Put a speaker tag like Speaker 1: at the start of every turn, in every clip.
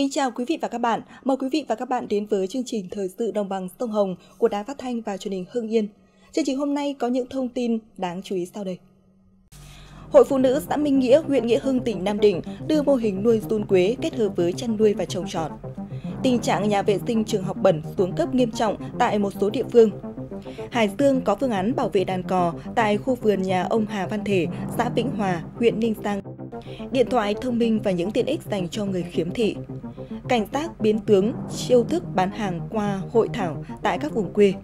Speaker 1: Kính chào quý vị và các bạn. Mời quý vị và các bạn đến với chương trình Thời sự Đồng bằng Sông Hồng của Đài Phát thanh và Truyền hình Hưng Yên. Chương trình hôm nay có những thông tin đáng chú ý sau đây. Hội Phụ nữ xã Minh Nghĩa, huyện Nghĩa Hưng, tỉnh Nam Định đưa mô hình nuôi run quế kết hợp với chăn nuôi và trồng trọt. Tình trạng nhà vệ sinh trường học bẩn xuống cấp nghiêm trọng tại một số địa phương. Hải Dương có phương án bảo vệ đàn cò tại khu vườn nhà ông Hà Văn Thể, xã Vĩnh Hòa, huyện Ninh Giang. Điện thoại thông minh và những tiện ích dành cho người khiếm thị cảnh tác biến tướng, chiêu thức bán hàng qua hội thảo tại các vùng quê.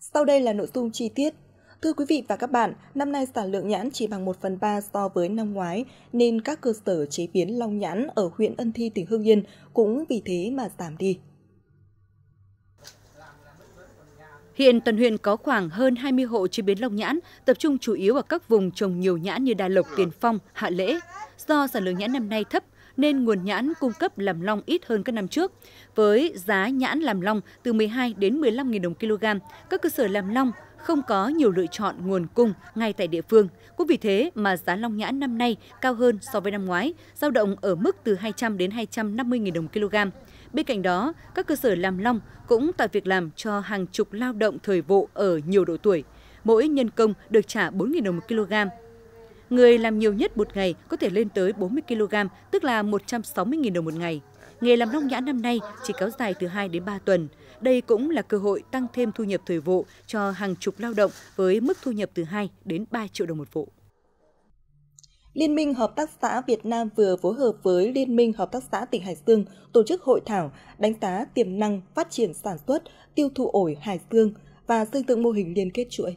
Speaker 1: Sau đây là nội dung chi tiết. Thưa quý vị và các bạn, năm nay sản lượng nhãn chỉ bằng 1 phần 3 so với năm ngoái, nên các cơ sở chế biến long nhãn ở huyện Ân Thi, tỉnh Hương Yên cũng vì thế mà giảm đi. Hiện toàn huyện có khoảng hơn 20 hộ chế biến long nhãn, tập trung chủ yếu
Speaker 2: ở các vùng trồng nhiều nhãn như Đà Lộc, Tiền Phong, Hạ Lễ. Do sản lượng nhãn năm nay thấp, nên nguồn nhãn cung cấp làm long ít hơn các năm trước. Với giá nhãn làm long từ 12 đến 15.000 đồng kg, các cơ sở làm long không có nhiều lựa chọn nguồn cung ngay tại địa phương. Cũng vì thế mà giá long nhãn năm nay cao hơn so với năm ngoái, giao động ở mức từ 200 đến 250.000 đồng kg. Bên cạnh đó, các cơ sở làm long cũng tạo việc làm cho hàng chục lao động thời vụ ở nhiều độ tuổi. Mỗi nhân công được trả 4.000 đồng một kg. Người làm nhiều nhất một ngày có thể lên tới 40 kg, tức là 160.000 đồng một ngày. Nghề làm nông nhãn năm nay chỉ kéo dài từ 2 đến 3 tuần. Đây cũng là cơ hội tăng thêm thu nhập thời vụ cho hàng chục lao động với mức thu nhập từ 2 đến 3 triệu
Speaker 1: đồng một vụ. Liên minh Hợp tác xã Việt Nam vừa phối hợp với Liên minh Hợp tác xã tỉnh Hải Dương tổ chức hội thảo đánh giá tiềm năng phát triển sản xuất, tiêu thụ ổi Hải Dương và xây dựng mô hình liên kết chuỗi.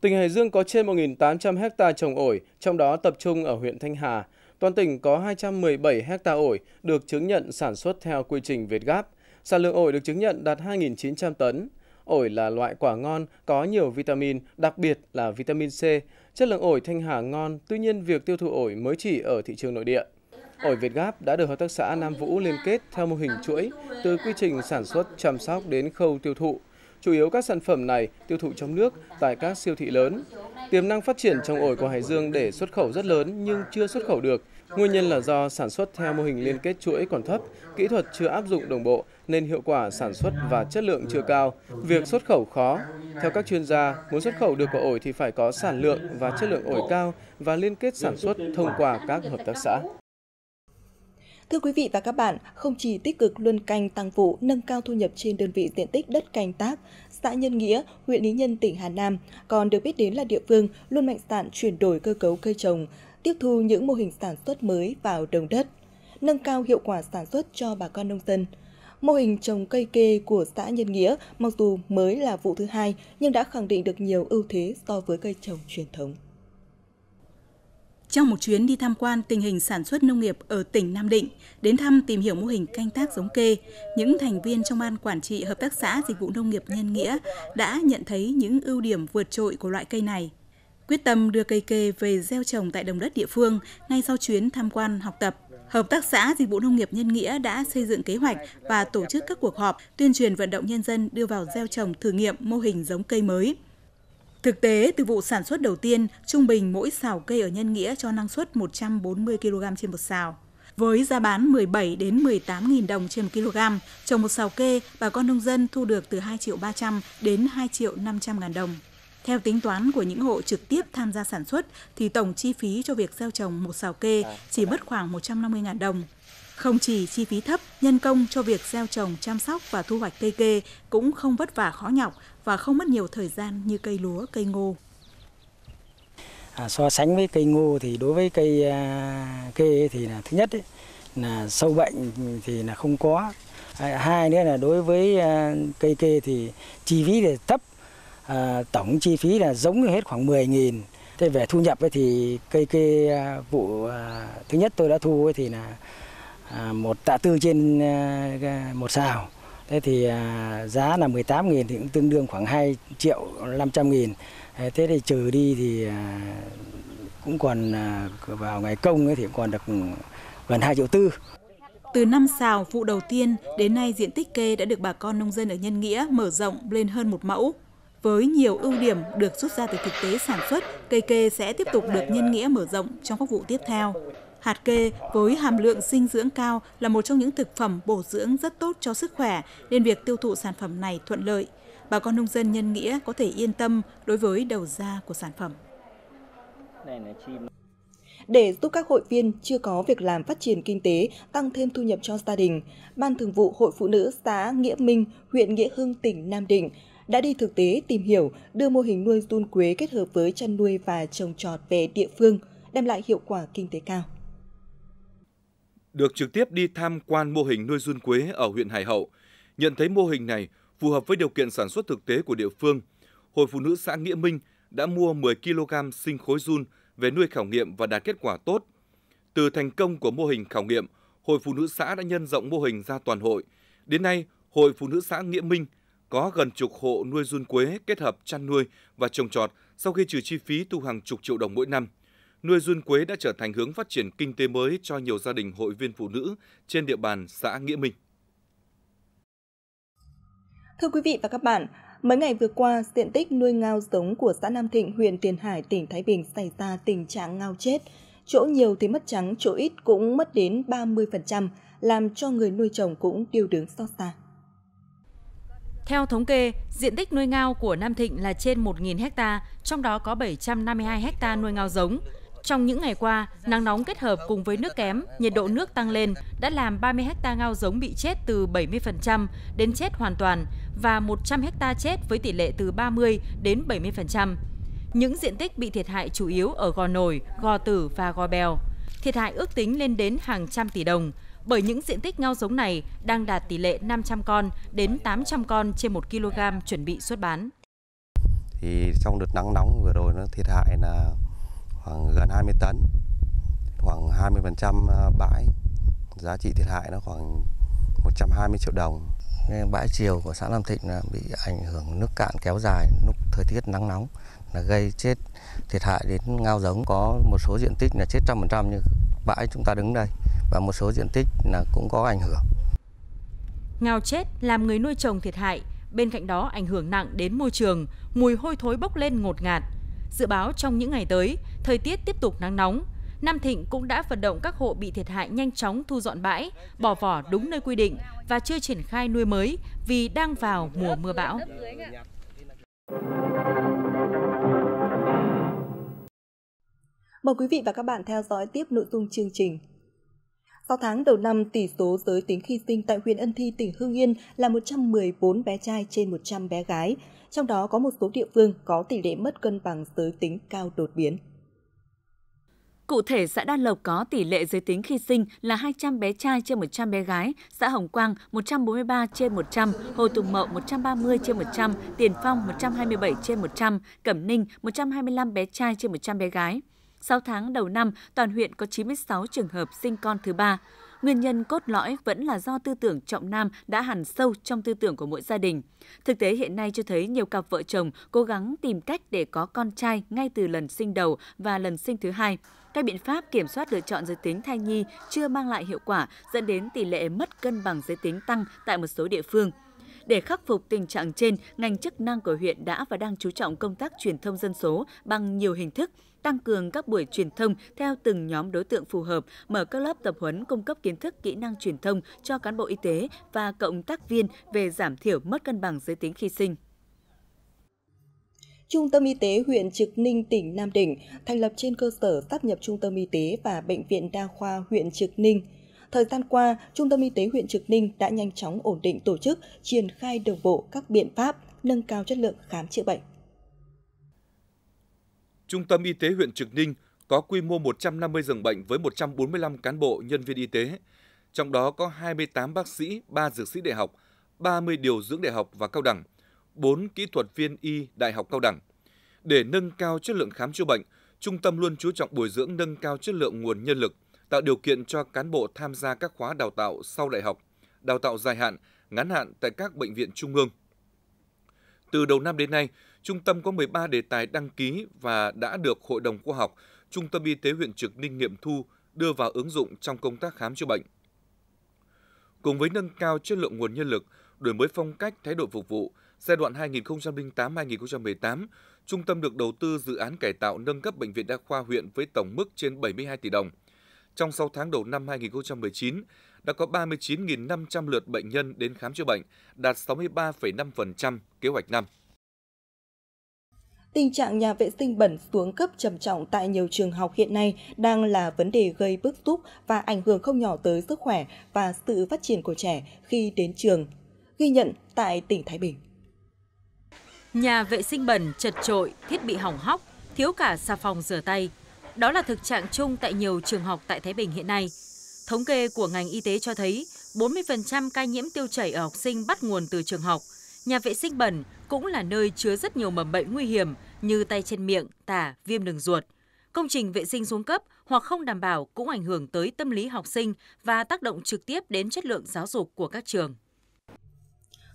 Speaker 3: Tỉnh Hải Dương có trên 1.800 hecta trồng ổi, trong đó tập trung ở huyện Thanh Hà. Toàn tỉnh có 217 hecta ổi được chứng nhận sản xuất theo quy trình Việt Gáp. Sản lượng ổi được chứng nhận đạt 2.900 tấn. Ổi là loại quả ngon, có nhiều vitamin, đặc biệt là vitamin C. Chất lượng ổi Thanh Hà ngon, tuy nhiên việc tiêu thụ ổi mới chỉ ở thị trường nội địa. Ổi Việt Gáp đã được Hợp tác xã Nam Vũ liên kết theo mô hình chuỗi, từ quy trình sản xuất, chăm sóc đến khâu tiêu thụ. Chủ yếu các sản phẩm này tiêu thụ trong nước tại các siêu thị lớn. Tiềm năng phát triển trồng ổi của Hải Dương để xuất khẩu rất lớn nhưng chưa xuất khẩu được. Nguyên nhân là do sản xuất theo mô hình liên kết chuỗi còn thấp, kỹ thuật chưa áp dụng đồng bộ nên hiệu quả sản xuất và chất lượng chưa cao. Việc xuất khẩu khó. Theo các chuyên gia, muốn xuất khẩu được quả ổi thì phải có sản lượng và chất lượng ổi cao và liên kết sản xuất thông qua các hợp tác xã.
Speaker 1: Thưa quý vị và các bạn, không chỉ tích cực luân canh tăng vụ, nâng cao thu nhập trên đơn vị diện tích đất canh tác, xã Nhân Nghĩa, huyện Lý Nhân, tỉnh Hà Nam còn được biết đến là địa phương luôn mạnh dạn chuyển đổi cơ cấu cây trồng, tiếp thu những mô hình sản xuất mới vào đồng đất, nâng cao hiệu quả sản xuất cho bà con nông dân. Mô hình trồng cây kê của xã Nhân Nghĩa mặc dù mới là vụ thứ hai nhưng đã khẳng định được nhiều ưu thế so với cây trồng truyền thống
Speaker 4: trong một chuyến đi tham quan tình hình sản xuất nông nghiệp ở tỉnh Nam Định, đến thăm tìm hiểu mô hình canh tác giống kê, những thành viên trong ban quản trị hợp tác xã dịch vụ nông nghiệp nhân nghĩa đã nhận thấy những ưu điểm vượt trội của loại cây này. Quyết tâm đưa cây kê về gieo trồng tại đồng đất địa phương ngay sau chuyến tham quan học tập, Hợp tác xã Dịch vụ Nông nghiệp Nhân Nghĩa đã xây dựng kế hoạch và tổ chức các cuộc họp tuyên truyền vận động nhân dân đưa vào gieo trồng thử nghiệm mô hình giống cây mới. Thực tế, từ vụ sản xuất đầu tiên, trung bình mỗi xào cây ở Nhân Nghĩa cho năng suất 140 kg trên một xào. Với giá bán 17 đến 18.000 đồng trên 1 kg, trồng một xào kê, bà con nông dân thu được từ 2 triệu 300 đến 2 triệu 500 ngàn đồng. Theo tính toán của những hộ trực tiếp tham gia sản xuất thì tổng chi phí cho việc gieo trồng một xào kê chỉ mất khoảng 150.000 đồng. Không chỉ chi phí thấp, nhân công cho việc gieo trồng, chăm sóc và thu hoạch cây kê cũng không vất vả khó nhọc và không mất nhiều thời gian như cây lúa, cây ngô.
Speaker 3: À, so sánh với cây ngô thì đối với cây à, kê thì là thứ nhất ấy, là sâu bệnh thì là không có. À, hai nữa là đối với à, cây kê thì chi phí thì thấp, à, tổng chi phí là giống hết khoảng 10.000 Thế về thu nhập ấy thì cây kê à, vụ à, thứ nhất tôi đã thu ấy thì là À, một tạ tư trên à, một xào thế thì à, giá là 18 nghìn thì cũng tương đương khoảng 2 triệu 500 nghìn thế thì trừ đi thì cũng còn vào ngày công ấy thì còn được gần 2 triệu tư
Speaker 4: từ năm xào vụ đầu tiên đến nay diện tích kê đã được bà con nông dân ở Nhân Nghĩa mở rộng lên hơn một mẫu. Với nhiều ưu điểm được rút ra từ thực tế sản xuất, cây kê sẽ tiếp tục được Nhân Nghĩa mở rộng trong các vụ tiếp theo. Hạt kê với hàm lượng dinh dưỡng cao là một trong những thực phẩm bổ dưỡng rất tốt cho sức khỏe nên việc tiêu thụ sản phẩm này thuận lợi. Bà con nông dân nhân nghĩa có thể yên tâm đối với đầu
Speaker 1: ra của sản phẩm. Để giúp các hội viên chưa có việc làm phát triển kinh tế, tăng thêm thu nhập cho gia đình, Ban Thường vụ Hội Phụ nữ xã Nghĩa Minh, huyện Nghĩa Hưng, tỉnh Nam Định đã đi thực tế tìm hiểu, đưa mô hình nuôi run quế kết hợp với chăn nuôi và trồng trọt về địa phương, đem lại hiệu quả kinh tế cao
Speaker 5: được trực tiếp đi tham quan mô hình nuôi run quế ở huyện Hải Hậu, nhận thấy mô hình này phù hợp với điều kiện sản xuất thực tế của địa phương. Hội phụ nữ xã Nghĩa Minh đã mua 10 kg sinh khối run về nuôi khảo nghiệm và đạt kết quả tốt. Từ thành công của mô hình khảo nghiệm, Hội phụ nữ xã đã nhân rộng mô hình ra toàn hội. Đến nay, Hội phụ nữ xã Nghĩa Minh có gần chục hộ nuôi run quế kết hợp chăn nuôi và trồng trọt sau khi trừ chi phí thu hàng chục triệu đồng mỗi năm nuôi run quế đã trở thành hướng phát triển kinh tế mới cho nhiều gia đình hội viên phụ nữ trên địa bàn xã Nghĩa Minh.
Speaker 1: Thưa quý vị và các bạn, mấy ngày vừa qua, diện tích nuôi ngao giống của xã Nam Thịnh, huyện Tiền Hải, tỉnh Thái Bình xảy ra tình trạng ngao chết. Chỗ nhiều thì mất trắng, chỗ ít cũng mất đến 30%, làm cho người nuôi trồng cũng điêu đứng xót xa.
Speaker 2: Theo thống kê, diện tích nuôi ngao của Nam Thịnh là trên 1.000 ha, trong đó có 752 ha nuôi ngao giống. Trong những ngày qua, nắng nóng kết hợp cùng với nước kém, nhiệt độ nước tăng lên đã làm 30 ha ngao giống bị chết từ 70% đến chết hoàn toàn và 100 ha chết với tỷ lệ từ 30 đến 70%. Những diện tích bị thiệt hại chủ yếu ở gò nổi, gò tử và gò bèo. Thiệt hại ước tính lên đến hàng trăm tỷ đồng, bởi những diện tích ngao giống này đang đạt tỷ lệ 500 con đến 800 con trên 1 kg chuẩn bị xuất bán.
Speaker 5: Thì trong đợt nắng nóng
Speaker 3: vừa rồi nó thiệt hại là khoảng gần 20 tấn khoảng 20% à, bãi giá trị thiệt hại nó khoảng 120 triệu đồng Nên bãi chiều của xã Lam Thịnh bị ảnh hưởng nước cạn kéo dài lúc thời tiết nắng nóng là gây chết thiệt hại đến ngao giống có một số diện tích là chết trăm phần trăm như bãi chúng ta đứng đây và một số diện tích là cũng có ảnh hưởng
Speaker 2: ngao chết làm người nuôi trồng thiệt hại bên cạnh đó ảnh hưởng nặng đến môi trường mùi hôi thối bốc lên ngột ngạt dự báo trong những ngày tới thời tiết tiếp tục nắng nóng, Nam Thịnh cũng đã vận động các hộ bị thiệt hại nhanh chóng thu dọn bãi, bỏ vỏ đúng nơi quy định và chưa triển khai nuôi mới vì đang vào mùa mưa bão.
Speaker 1: Mời quý vị và các bạn theo dõi tiếp nội dung chương trình. 6 tháng đầu năm, tỷ số giới tính khi sinh tại huyện Ân Thi, tỉnh Hưng Yên là 114 bé trai trên 100 bé gái. Trong đó có một số địa phương có tỷ lệ mất cân bằng giới tính cao đột biến.
Speaker 2: Cụ thể, xã Đan Lộc có tỷ lệ giới tính khi sinh là 200 bé trai trên 100 bé gái, xã Hồng Quang 143 trên 100, Hồ Tùng Mậu 130 trên 100, Tiền Phong 127 trên 100, Cẩm Ninh 125 bé trai trên 100 bé gái. 6 tháng đầu năm, toàn huyện có 96 trường hợp sinh con thứ ba. Nguyên nhân cốt lõi vẫn là do tư tưởng trọng nam đã hằn sâu trong tư tưởng của mỗi gia đình. Thực tế hiện nay cho thấy nhiều cặp vợ chồng cố gắng tìm cách để có con trai ngay từ lần sinh đầu và lần sinh thứ hai. Các biện pháp kiểm soát lựa chọn giới tính thai nhi chưa mang lại hiệu quả dẫn đến tỷ lệ mất cân bằng giới tính tăng tại một số địa phương. Để khắc phục tình trạng trên, ngành chức năng của huyện đã và đang chú trọng công tác truyền thông dân số bằng nhiều hình thức, tăng cường các buổi truyền thông theo từng nhóm đối tượng phù hợp, mở các lớp tập huấn cung cấp kiến thức kỹ năng truyền thông cho cán bộ y tế và cộng tác viên về
Speaker 1: giảm thiểu mất cân bằng giới tính khi sinh. Trung tâm Y tế huyện Trực Ninh, tỉnh Nam Định thành lập trên cơ sở sáp nhập Trung tâm Y tế và Bệnh viện Đa khoa huyện Trực Ninh. Thời gian qua, Trung tâm Y tế huyện Trực Ninh đã nhanh chóng ổn định tổ chức, triển khai đồng bộ các biện pháp nâng cao chất lượng khám chữa bệnh.
Speaker 5: Trung tâm Y tế huyện Trực Ninh có quy mô 150 giường bệnh với 145 cán bộ nhân viên y tế, trong đó có 28 bác sĩ, 3 dược sĩ đại học, 30 điều dưỡng đại học và cao đẳng, 4 kỹ thuật viên y đại học cao đẳng. Để nâng cao chất lượng khám chữa bệnh, trung tâm luôn chú trọng bồi dưỡng nâng cao chất lượng nguồn nhân lực, tạo điều kiện cho cán bộ tham gia các khóa đào tạo sau đại học, đào tạo dài hạn, ngắn hạn tại các bệnh viện trung ương. Từ đầu năm đến nay, trung tâm có 13 đề tài đăng ký và đã được Hội đồng khoa học, Trung tâm Y tế huyện Trực Ninh nghiệm thu đưa vào ứng dụng trong công tác khám chữa bệnh. Cùng với nâng cao chất lượng nguồn nhân lực, đổi mới phong cách thái độ phục vụ, Giai đoạn 2008-2018, trung tâm được đầu tư dự án cải tạo nâng cấp bệnh viện đa khoa huyện với tổng mức trên 72 tỷ đồng. Trong 6 tháng đầu năm 2019, đã có 39.500 lượt bệnh nhân đến khám chữa bệnh, đạt 63,5% kế hoạch năm.
Speaker 1: Tình trạng nhà vệ sinh bẩn xuống cấp trầm trọng tại nhiều trường học hiện nay đang là vấn đề gây bức xúc và ảnh hưởng không nhỏ tới sức khỏe và sự phát triển của trẻ khi đến trường, ghi nhận tại tỉnh Thái Bình.
Speaker 2: Nhà vệ sinh bẩn, chật trội, thiết bị hỏng hóc, thiếu cả xà phòng rửa tay. Đó là thực trạng chung tại nhiều trường học tại Thái Bình hiện nay. Thống kê của ngành y tế cho thấy 40% ca nhiễm tiêu chảy ở học sinh bắt nguồn từ trường học. Nhà vệ sinh bẩn cũng là nơi chứa rất nhiều mầm bệnh nguy hiểm như tay trên miệng, tả, viêm đường ruột. Công trình vệ sinh xuống cấp hoặc không đảm bảo cũng ảnh hưởng tới tâm lý học sinh và tác động trực tiếp đến chất lượng giáo dục của các trường.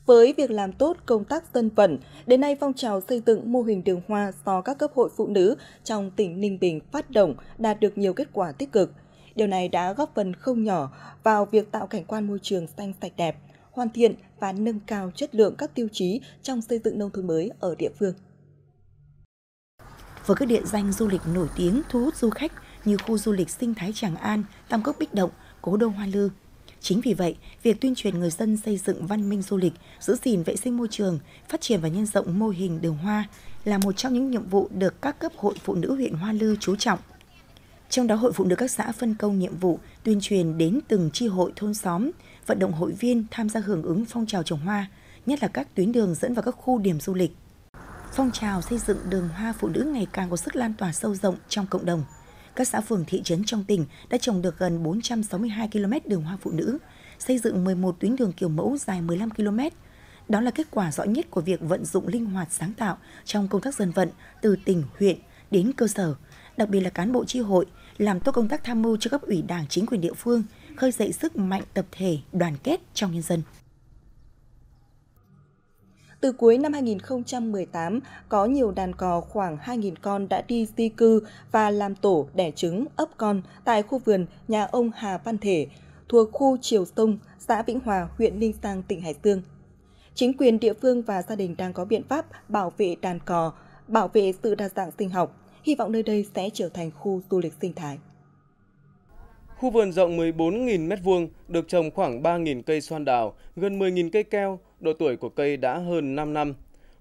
Speaker 1: Với việc làm tốt công tác dân vận, đến nay phong trào xây dựng mô hình đường hoa do các cấp hội phụ nữ trong tỉnh Ninh Bình phát động đạt được nhiều kết quả tích cực. Điều này đã góp phần không nhỏ vào việc tạo cảnh quan môi trường xanh sạch đẹp, hoàn thiện và nâng cao chất lượng các tiêu chí trong xây dựng nông thôn mới ở địa phương.
Speaker 2: Với các địa danh du lịch nổi tiếng thu hút du khách như khu du lịch sinh thái Tràng An, Tam Cốc Bích Động, Cố Đô Hoa Lư, Chính vì vậy, việc tuyên truyền người dân xây dựng văn minh du lịch, giữ gìn vệ sinh môi trường, phát triển và nhân rộng mô hình đường hoa là một trong những nhiệm vụ được các cấp hội phụ nữ huyện Hoa Lư chú trọng. Trong đó hội phụ nữ các xã phân công nhiệm vụ tuyên truyền đến từng chi hội thôn xóm, vận động hội viên tham gia hưởng ứng phong trào trồng hoa, nhất là các tuyến đường dẫn vào các khu điểm du lịch. Phong trào xây dựng đường hoa phụ nữ ngày càng có sức lan tỏa sâu rộng trong cộng đồng các xã phường thị trấn trong tỉnh đã trồng được gần 462 km đường hoa phụ nữ, xây dựng 11 tuyến đường kiểu mẫu dài 15 km. Đó là kết quả rõ nhất của việc vận dụng linh hoạt sáng tạo trong công tác dân vận từ tỉnh, huyện đến cơ sở, đặc biệt là cán bộ tri hội, làm tốt công tác tham mưu cho cấp ủy đảng chính quyền
Speaker 1: địa phương, khơi dậy sức mạnh tập thể, đoàn kết trong nhân dân. Từ cuối năm 2018, có nhiều đàn cò khoảng 2.000 con đã đi di cư và làm tổ đẻ trứng, ấp con tại khu vườn nhà ông Hà Văn Thể, thuộc khu Triều Sông, xã Vĩnh Hòa, huyện Ninh Sang, tỉnh Hải Dương. Chính quyền địa phương và gia đình đang có biện pháp bảo vệ đàn cò, bảo vệ sự đa dạng sinh học. Hy vọng nơi đây sẽ trở thành khu du lịch sinh thái.
Speaker 3: Khu vườn rộng 14.000 m2 được trồng khoảng 3.000 cây xoan đào, gần 10.000 cây keo, Độ tuổi của cây đã hơn 5 năm.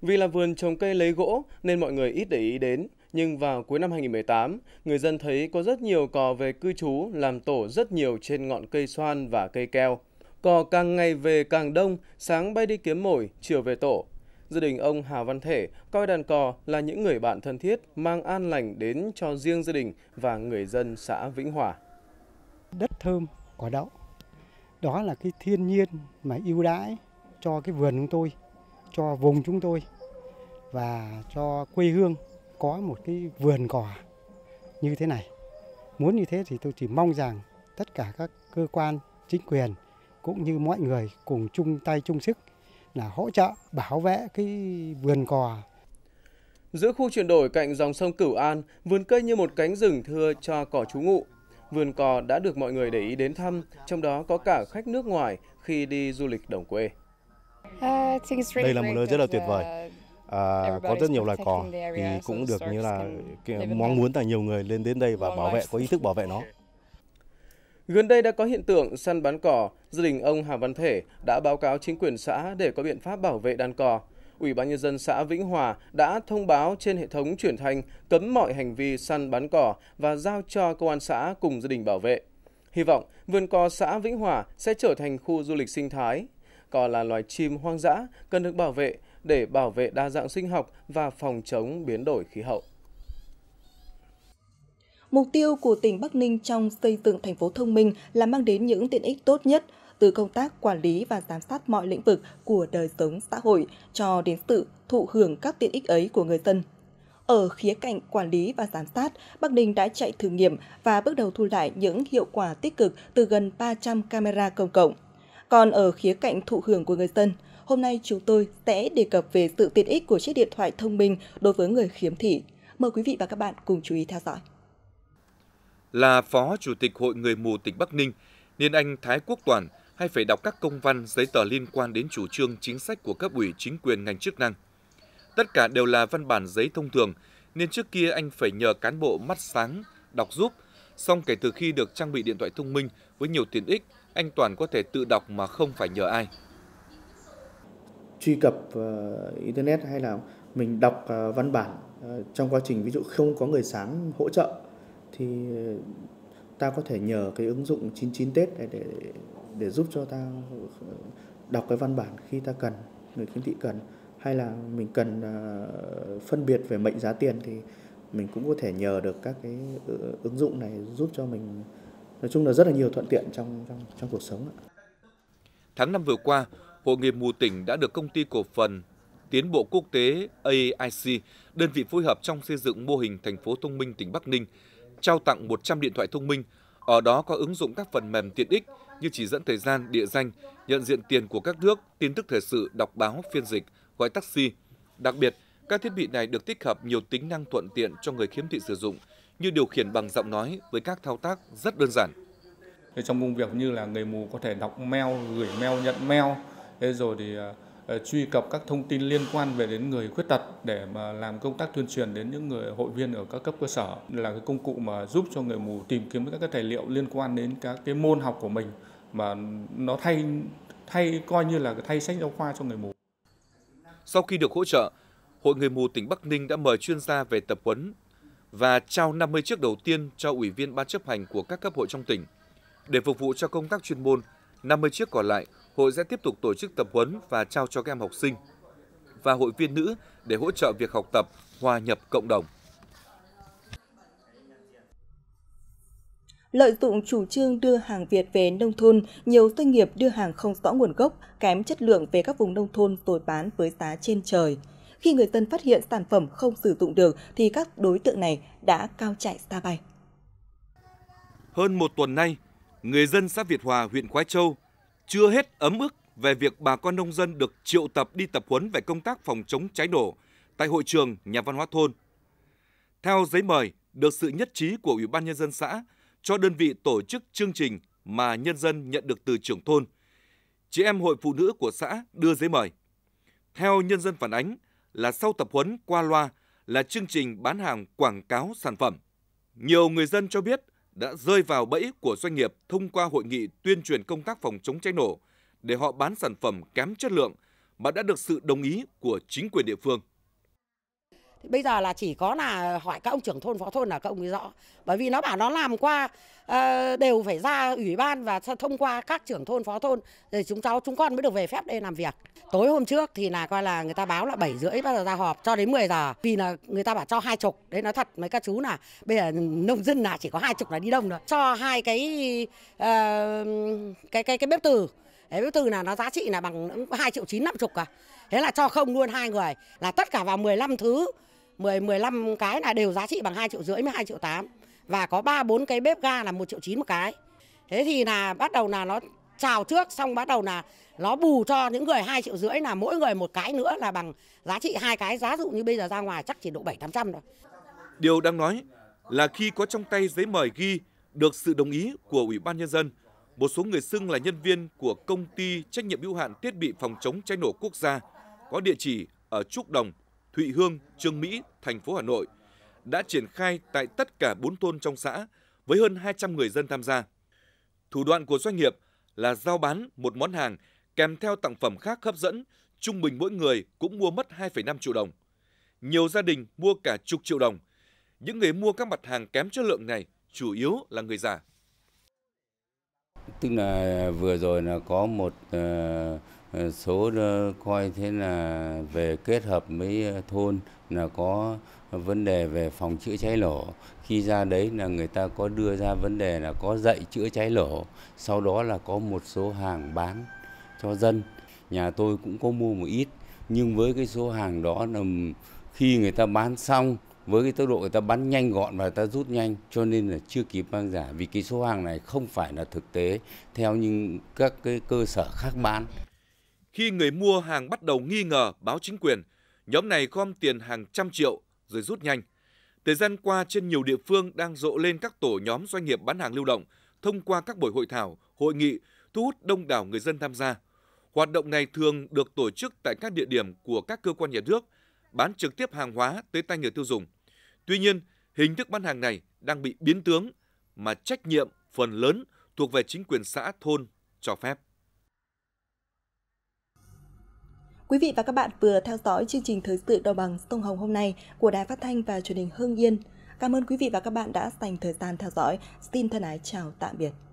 Speaker 3: Vì là vườn trồng cây lấy gỗ nên mọi người ít để ý đến, nhưng vào cuối năm 2018, người dân thấy có rất nhiều cò về cư trú làm tổ rất nhiều trên ngọn cây xoan và cây keo. Cò càng ngày về càng đông, sáng bay đi kiếm mồi, chiều về tổ. Gia đình ông Hà Văn Thể coi đàn cò là những người bạn thân thiết mang an lành đến cho riêng gia đình và người dân xã Vĩnh Hòa. Đất thơm, quả đậu, đó là cái thiên nhiên mà ưu đãi cho cái vườn chúng tôi, cho vùng chúng tôi và cho quê hương có một cái vườn cỏ như thế này. Muốn như thế thì tôi chỉ mong rằng tất cả các cơ quan chính quyền cũng như mọi người cùng chung tay chung sức là hỗ trợ bảo vệ cái vườn cò. Giữa khu chuyển đổi cạnh dòng sông Cửu An, vườn cây như một cánh rừng thưa cho cỏ trú ngụ. Vườn cò đã được mọi người để ý đến thăm, trong đó có cả khách nước ngoài khi đi du lịch đồng quê. Ờ, đây là một nơi rất là tuyệt vời. Ờ, à, có rất nhiều loài cỏ thì cũng được như là mong muốn là nhiều người lên đến đây và bảo vệ có ý thức bảo vệ nó. Gần đây đã có hiện tượng săn bắn cỏ, gia đình ông Hà Văn Thể đã báo cáo chính quyền xã để có biện pháp bảo vệ đàn cỏ. Ủy ban nhân dân xã Vĩnh Hòa đã thông báo trên hệ thống truyền thanh cấm mọi hành vi săn bắn cỏ và giao cho công an xã cùng gia đình bảo vệ. Hy vọng vườn cỏ xã Vĩnh Hòa sẽ trở thành khu du lịch sinh thái còn là loài chim hoang dã cần được bảo vệ để bảo vệ đa dạng sinh học và phòng chống biến đổi khí hậu.
Speaker 1: Mục tiêu của tỉnh Bắc Ninh trong xây dựng thành phố thông minh là mang đến những tiện ích tốt nhất từ công tác quản lý và giám sát mọi lĩnh vực của đời sống xã hội cho đến sự thụ hưởng các tiện ích ấy của người dân. Ở khía cạnh quản lý và giám sát, Bắc Ninh đã chạy thử nghiệm và bước đầu thu lại những hiệu quả tích cực từ gần 300 camera công cộng. Còn ở khía cạnh thụ hưởng của người dân, hôm nay chúng tôi sẽ đề cập về sự tiện ích của chiếc điện thoại thông minh đối với người khiếm thị. Mời quý vị và các bạn cùng chú ý theo dõi.
Speaker 5: Là Phó Chủ tịch Hội Người Mù tỉnh Bắc Ninh, Niên Anh Thái Quốc Toàn hay phải đọc các công văn, giấy tờ liên quan đến chủ trương chính sách của cấp ủy chính quyền ngành chức năng. Tất cả đều là văn bản giấy thông thường, nên trước kia anh phải nhờ cán bộ mắt sáng đọc giúp. Song kể từ khi được trang bị điện thoại thông minh với nhiều tiện ích, anh Toàn có thể tự đọc mà không phải nhờ ai.
Speaker 3: Truy cập uh, Internet hay là mình đọc uh, văn bản uh, trong quá trình ví dụ không có người sáng hỗ trợ thì ta có thể nhờ cái ứng dụng 99 Tết để, để để giúp cho ta đọc cái văn bản khi ta cần, người khiếm thị cần hay là mình cần phân biệt về mệnh giá tiền thì mình cũng có thể nhờ được các cái ứng dụng này giúp cho mình nói chung là rất là nhiều thuận tiện trong trong trong cuộc sống.
Speaker 5: Tháng năm vừa qua, Hội nghề mù tỉnh đã được công ty cổ phần Tiến bộ Quốc tế AIC, đơn vị phối hợp trong xây dựng mô hình thành phố thông minh tỉnh Bắc Ninh, trao tặng 100 điện thoại thông minh, ở đó có ứng dụng các phần mềm tiện ích như chỉ dẫn thời gian, địa danh, nhận diện tiền của các nước, tin tức thời sự, đọc báo, phiên dịch, gọi taxi. Đặc biệt, các thiết bị này được tích hợp nhiều tính năng thuận tiện cho người khiếm thị sử dụng, như điều khiển bằng giọng nói với các thao tác rất đơn giản. Trong công việc như là người mù có thể đọc mail, gửi mail, nhận mail, thế rồi thì ờ, ờ, truy cập các thông tin liên quan về đến người khuyết tật để mà làm công tác tuyên truyền đến những người hội viên ở các cấp cơ sở là cái công cụ mà giúp cho người mù tìm kiếm các cái tài liệu liên quan đến các cái môn học của mình mà nó thay thay coi như là thay sách giáo khoa cho người mù. Sau khi được hỗ trợ, Hội Người Mù tỉnh Bắc Ninh đã mời chuyên gia về tập huấn và trao 50 chiếc đầu tiên cho ủy viên ban chấp hành của các cấp hội trong tỉnh. Để phục vụ cho công tác chuyên môn, 50 chiếc còn lại, hội sẽ tiếp tục tổ chức tập huấn và trao cho các em học sinh và hội viên nữ để hỗ trợ việc học tập, hòa nhập cộng đồng.
Speaker 1: Lợi dụng chủ trương đưa hàng Việt về nông thôn, nhiều doanh nghiệp đưa hàng không rõ nguồn gốc, kém chất lượng về các vùng nông thôn rồi bán với giá trên trời – khi người dân phát hiện sản phẩm không sử dụng được thì các đối tượng này đã cao chạy xa bay.
Speaker 5: Hơn một tuần nay, người dân xã Việt Hòa, huyện Khói Châu chưa hết ấm ức về việc bà con nông dân được triệu tập đi tập huấn về công tác phòng chống cháy nổ tại hội trường nhà văn hóa thôn. Theo giấy mời được sự nhất trí của Ủy ban nhân dân xã cho đơn vị tổ chức chương trình mà nhân dân nhận được từ trưởng thôn. Chị em hội phụ nữ của xã đưa giấy mời. Theo nhân dân phản ánh, là sau tập huấn qua loa là chương trình bán hàng quảng cáo sản phẩm. Nhiều người dân cho biết đã rơi vào bẫy của doanh nghiệp thông qua hội nghị tuyên truyền công tác phòng chống cháy nổ để họ bán sản phẩm kém chất lượng mà đã được sự đồng ý của chính quyền địa phương
Speaker 2: thì bây giờ là chỉ có là hỏi các ông trưởng thôn phó thôn là các ông ấy rõ bởi vì nó bảo nó làm qua uh, đều phải ra ủy ban và thông qua các trưởng thôn phó thôn rồi chúng cháu chúng con mới được về phép đây làm việc tối hôm trước thì là coi là người ta báo là bảy rưỡi bắt đầu ra họp cho đến 10 giờ vì là người ta bảo cho hai chục đấy nói thật mấy các chú là bây giờ nông dân là chỉ có hai chục là đi đông rồi cho hai cái uh, cái cái cái bếp từ đấy bếp từ là nó giá trị là bằng hai triệu chín năm chục à, thế là cho không luôn hai người là tất cả vào 15 thứ 10 15 cái là đều giá trị bằng 2 triệu rưỡi với 2 triệu 8 và có 3 4 cái bếp ga là 1 triệu 9 một cái. Thế thì là bắt đầu là nó chào trước xong bắt đầu là nó bù cho những người 2 triệu rưỡi là mỗi người một cái nữa là bằng giá trị hai cái giá dụ như bây giờ ra ngoài chắc chỉ độ 7 800 thôi.
Speaker 5: Điều đang nói là khi có trong tay giấy mời ghi được sự đồng ý của Ủy ban nhân dân, một số người xưng là nhân viên của công ty trách nhiệm hữu hạn thiết bị phòng chống cháy nổ quốc gia có địa chỉ ở Trúc Đồng, Thụy Hương, Trương Mỹ, thành phố Hà Nội đã triển khai tại tất cả 4 thôn trong xã với hơn 200 người dân tham gia. Thủ đoạn của doanh nghiệp là giao bán một món hàng kèm theo tặng phẩm khác hấp dẫn, trung bình mỗi người cũng mua mất 2,5 triệu đồng. Nhiều gia đình mua cả chục triệu đồng. Những người mua các mặt hàng kém chất lượng này chủ yếu là người già tức là vừa rồi là có một ờ, ờ, số ờ, coi thế là về kết hợp với thôn là có vấn đề về phòng chữa cháy nổ khi ra đấy là người ta có đưa ra vấn đề là có dạy chữa cháy nổ sau đó là có một số hàng bán cho dân nhà tôi cũng có mua một ít nhưng với cái số hàng đó là khi người ta bán xong với cái tốc độ người ta bắn nhanh gọn và người ta rút nhanh cho nên là chưa kịp mang giả vì cái số hàng này không phải là thực tế theo những các cái cơ sở khác bán. Khi người mua hàng bắt đầu nghi ngờ báo chính quyền, nhóm này gom tiền hàng trăm triệu rồi rút nhanh. Thời gian qua trên nhiều địa phương đang rộ lên các tổ nhóm doanh nghiệp bán hàng lưu động thông qua các buổi hội thảo, hội nghị thu hút đông đảo người dân tham gia. Hoạt động này thường được tổ chức tại các địa điểm của các cơ quan nhà nước, bán trực tiếp hàng hóa tới tay người tiêu dùng. Tuy nhiên, hình thức bán hàng này đang bị biến tướng mà trách nhiệm phần lớn thuộc về chính quyền xã thôn cho phép.
Speaker 1: Quý vị và các bạn vừa theo dõi chương trình Thời sự Đồng bằng Sông Hồng hôm nay của Đài Phát thanh và Truyền hình Hương Yên. Cảm ơn quý vị và các bạn đã dành thời gian theo dõi. Xin thân ái chào tạm biệt.